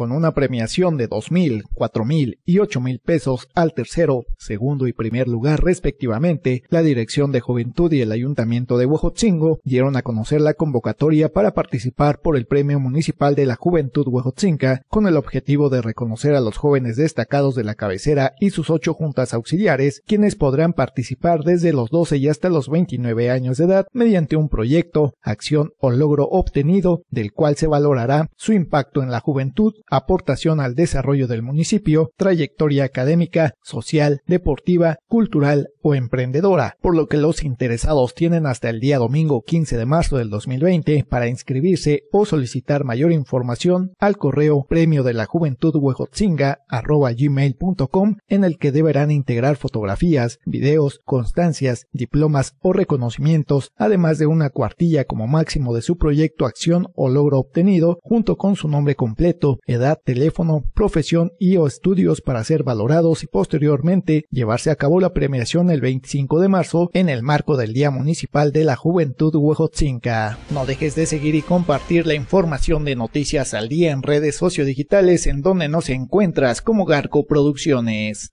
con una premiación de 2.000, 4.000 y 8.000 pesos al tercero, segundo y primer lugar respectivamente, la Dirección de Juventud y el Ayuntamiento de Huejotzingo dieron a conocer la convocatoria para participar por el Premio Municipal de la Juventud Huejotzinca con el objetivo de reconocer a los jóvenes destacados de la cabecera y sus ocho juntas auxiliares, quienes podrán participar desde los 12 y hasta los 29 años de edad mediante un proyecto, acción o logro obtenido del cual se valorará su impacto en la juventud aportación al desarrollo del municipio, trayectoria académica, social, deportiva, cultural, o emprendedora, por lo que los interesados tienen hasta el día domingo 15 de marzo del 2020 para inscribirse o solicitar mayor información al correo premio de la juventud gmail.com en el que deberán integrar fotografías, videos, constancias, diplomas o reconocimientos, además de una cuartilla como máximo de su proyecto, acción o logro obtenido, junto con su nombre completo, edad, teléfono, profesión y o estudios para ser valorados y posteriormente llevarse a cabo la premiación el 25 de marzo en el marco del Día Municipal de la Juventud Huejotzinca. No dejes de seguir y compartir la información de Noticias al Día en redes sociodigitales en donde nos encuentras como Garco Producciones.